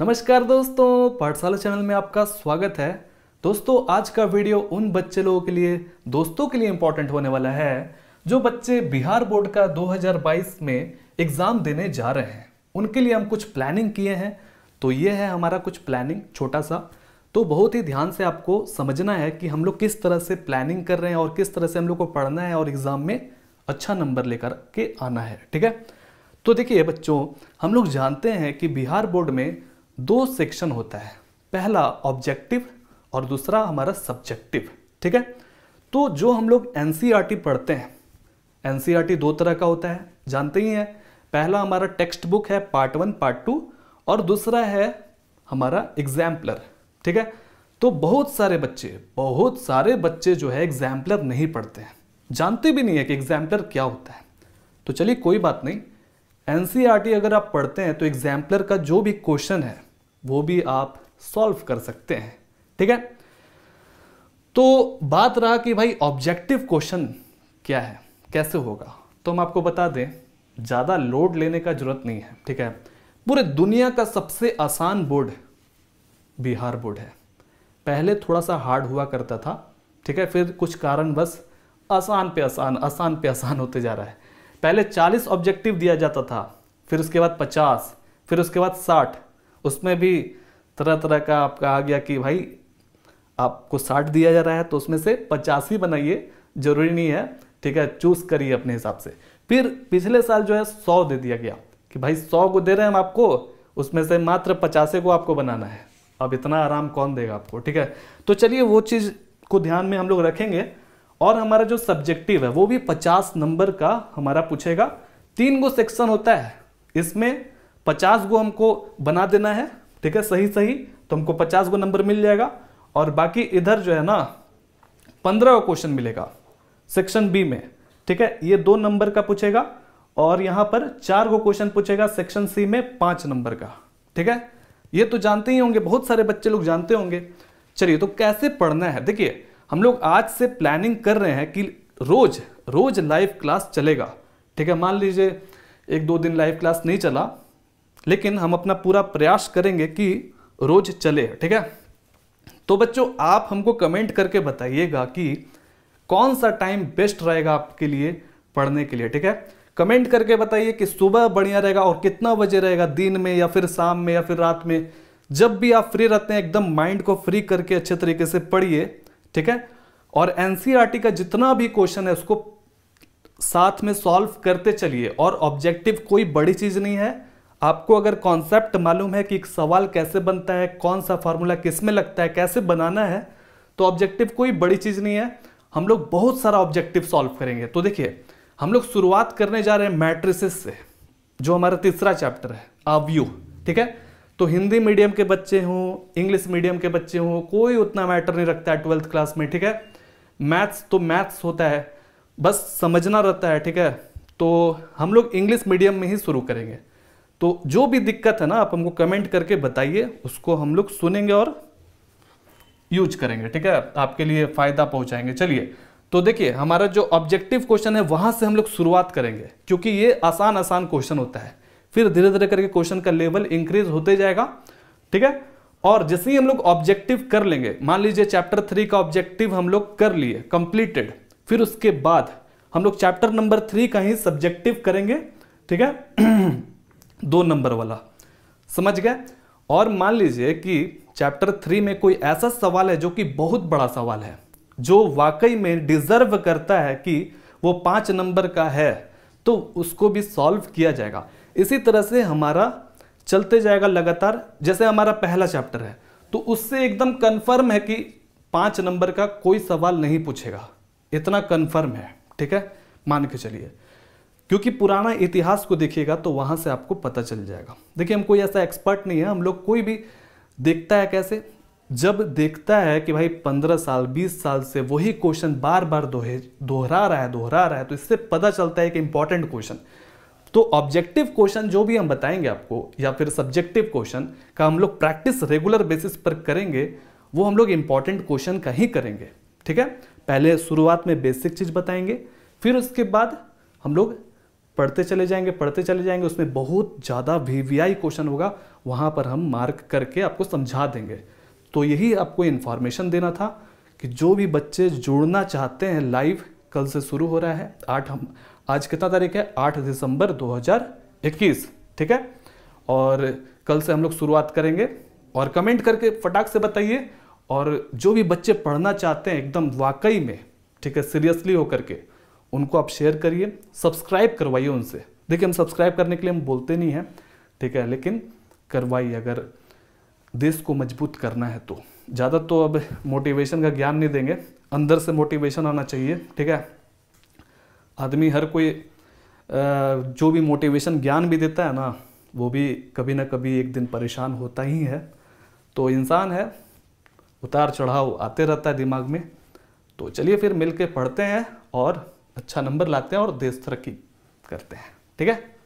नमस्कार दोस्तों पाठशाला चैनल में आपका स्वागत है दोस्तों आज का वीडियो उन बच्चे लोगों के लिए दोस्तों के लिए इम्पोर्टेंट होने वाला है जो बच्चे बिहार बोर्ड का 2022 में एग्ज़ाम देने जा रहे हैं उनके लिए हम कुछ प्लानिंग किए हैं तो ये है हमारा कुछ प्लानिंग छोटा सा तो बहुत ही ध्यान से आपको समझना है कि हम लोग किस तरह से प्लानिंग कर रहे हैं और किस तरह से हम लोग को पढ़ना है और एग्ज़ाम में अच्छा नंबर लेकर के आना है ठीक है तो देखिए बच्चों हम लोग जानते हैं कि बिहार बोर्ड में दो सेक्शन होता है पहला ऑब्जेक्टिव और दूसरा हमारा सब्जेक्टिव ठीक है तो जो हम लोग एन e पढ़ते हैं एन e दो तरह का होता है जानते ही हैं पहला हमारा टेक्स्ट बुक है पार्ट वन पार्ट टू और दूसरा है हमारा एग्जाम्पलर ठीक है तो बहुत सारे बच्चे बहुत सारे बच्चे जो है एग्जाम्पलर नहीं पढ़ते हैं जानते भी नहीं है कि एग्जाम्पलर क्या होता है तो चलिए कोई बात नहीं एन e अगर आप पढ़ते हैं तो एग्जाम्पलर का जो भी क्वेश्चन है वो भी आप सॉल्व कर सकते हैं ठीक है तो बात रहा कि भाई ऑब्जेक्टिव क्वेश्चन क्या है कैसे होगा तो हम आपको बता दें ज़्यादा लोड लेने का जरूरत नहीं है ठीक है पूरे दुनिया का सबसे आसान बोर्ड बिहार बोर्ड है पहले थोड़ा सा हार्ड हुआ करता था ठीक है फिर कुछ कारण बस आसान पे आसान आसान पे आसान होते जा रहा है पहले 40 ऑब्जेक्टिव दिया जाता था फिर उसके बाद 50 फिर उसके बाद उसमें भी तरह तरह का आपका आ गया कि भाई आपको साठ दिया जा रहा है तो उसमें से पचास ही बनाइए जरूरी नहीं है ठीक है चूज करिए अपने हिसाब से फिर पिछले साल जो है सौ दे दिया गया कि भाई सौ को दे रहे हैं हम आपको उसमें से मात्र पचासे को आपको बनाना है अब इतना आराम कौन देगा आपको ठीक है तो चलिए वो चीज़ को ध्यान में हम लोग रखेंगे और हमारा जो सब्जेक्टिव है वो भी पचास नंबर का हमारा पूछेगा तीन गो सेक्शन होता है इसमें पचास गो हमको बना देना है ठीक है सही सही तो हमको पचास गो नंबर मिल जाएगा और बाकी इधर जो है ना पंद्रह क्वेश्चन मिलेगा सेक्शन बी में ठीक है ये दो नंबर का पूछेगा और यहां पर चार गो क्वेश्चन पूछेगा सेक्शन सी में पांच नंबर का ठीक है ये तो जानते ही होंगे बहुत सारे बच्चे लोग जानते होंगे चलिए तो कैसे पढ़ना है देखिए हम लोग आज से प्लानिंग कर रहे हैं कि रोज रोज लाइव क्लास चलेगा ठीक है मान लीजिए एक दो दिन लाइव क्लास नहीं चला लेकिन हम अपना पूरा प्रयास करेंगे कि रोज चले ठीक है तो बच्चों आप हमको कमेंट करके बताइएगा कि कौन सा टाइम बेस्ट रहेगा आपके लिए पढ़ने के लिए ठीक है कमेंट करके बताइए कि सुबह बढ़िया रहेगा और कितना बजे रहेगा दिन में या फिर शाम में या फिर रात में जब भी आप फ्री रहते हैं एकदम माइंड को फ्री करके अच्छे तरीके से पढ़िए ठीक है और एन e का जितना भी क्वेश्चन है उसको साथ में सॉल्व करते चलिए और ऑब्जेक्टिव कोई बड़ी चीज़ नहीं है आपको अगर कॉन्सेप्ट मालूम है कि एक सवाल कैसे बनता है कौन सा फार्मूला किस में लगता है कैसे बनाना है तो ऑब्जेक्टिव कोई बड़ी चीज़ नहीं है हम लोग बहुत सारा ऑब्जेक्टिव सॉल्व करेंगे तो देखिए हम लोग शुरुआत करने जा रहे हैं मैट्रिसेस से जो हमारा तीसरा चैप्टर है यू ठीक है तो हिंदी मीडियम के बच्चे हों इंग्लिश मीडियम के बच्चे हों कोई उतना मैटर नहीं रखता है ट्वेल्थ क्लास में ठीक है मैथ्स तो मैथ्स होता है बस समझना रहता है ठीक है तो हम लोग इंग्लिश मीडियम में ही शुरू करेंगे तो जो भी दिक्कत है ना आप हमको कमेंट करके बताइए उसको हम लोग सुनेंगे और यूज करेंगे ठीक है आपके लिए फायदा पहुंचाएंगे चलिए तो देखिए हमारा जो ऑब्जेक्टिव क्वेश्चन है वहां से हम लोग शुरुआत करेंगे क्योंकि ये आसान आसान क्वेश्चन होता है फिर धीरे धीरे करके क्वेश्चन का लेवल इंक्रीज होते जाएगा ठीक है और जैसे ही हम लोग ऑब्जेक्टिव कर लेंगे मान लीजिए चैप्टर थ्री का ऑब्जेक्टिव हम लोग कर लिए कंप्लीटेड फिर उसके बाद हम लोग चैप्टर नंबर थ्री का ही सब्जेक्टिव करेंगे ठीक है दो नंबर वाला समझ गए और मान लीजिए कि चैप्टर थ्री में कोई ऐसा सवाल है जो कि बहुत बड़ा सवाल है जो वाकई में डिजर्व करता है कि वो पांच नंबर का है तो उसको भी सॉल्व किया जाएगा इसी तरह से हमारा चलते जाएगा लगातार जैसे हमारा पहला चैप्टर है तो उससे एकदम कन्फर्म है कि पांच नंबर का कोई सवाल नहीं पूछेगा इतना कन्फर्म है ठीक है मान के चलिए क्योंकि पुराना इतिहास को देखिएगा तो वहाँ से आपको पता चल जाएगा देखिए हम कोई ऐसा एक्सपर्ट नहीं है हम लोग कोई भी देखता है कैसे जब देखता है कि भाई पंद्रह साल बीस साल से वही क्वेश्चन बार बार दोहे दोहरा रहा है दोहरा रहा है तो इससे पता चलता है कि इंपॉर्टेंट क्वेश्चन तो ऑब्जेक्टिव क्वेश्चन जो भी हम बताएंगे आपको या फिर सब्जेक्टिव क्वेश्चन का हम लोग प्रैक्टिस रेगुलर बेसिस पर करेंगे वो हम लोग इंपॉर्टेंट क्वेश्चन का ही करेंगे ठीक है पहले शुरुआत में बेसिक चीज़ बताएंगे फिर उसके बाद हम लोग पढ़ते चले जाएंगे पढ़ते चले जाएंगे उसमें बहुत ज़्यादा वी वी आई क्वेश्चन होगा वहाँ पर हम मार्क करके आपको समझा देंगे तो यही आपको इन्फॉर्मेशन देना था कि जो भी बच्चे जुड़ना चाहते हैं लाइव कल से शुरू हो रहा है आठ हम आज कितना तारीख है आठ दिसंबर 2021 ठीक है और कल से हम लोग शुरुआत करेंगे और कमेंट करके फटाक से बताइए और जो भी बच्चे पढ़ना चाहते हैं एकदम वाकई में ठीक है सीरियसली होकर के उनको आप शेयर करिए सब्सक्राइब करवाइए उनसे देखिए हम सब्सक्राइब करने के लिए हम बोलते नहीं हैं ठीक है लेकिन करवाइए अगर देश को मजबूत करना है तो ज़्यादा तो अब मोटिवेशन का ज्ञान नहीं देंगे अंदर से मोटिवेशन आना चाहिए ठीक है आदमी हर कोई जो भी मोटिवेशन ज्ञान भी देता है ना वो भी कभी ना कभी एक दिन परेशान होता ही है तो इंसान है उतार चढ़ाव आते रहता है दिमाग में तो चलिए फिर मिल पढ़ते हैं और अच्छा नंबर लाते हैं और देश तरक्की करते हैं ठीक है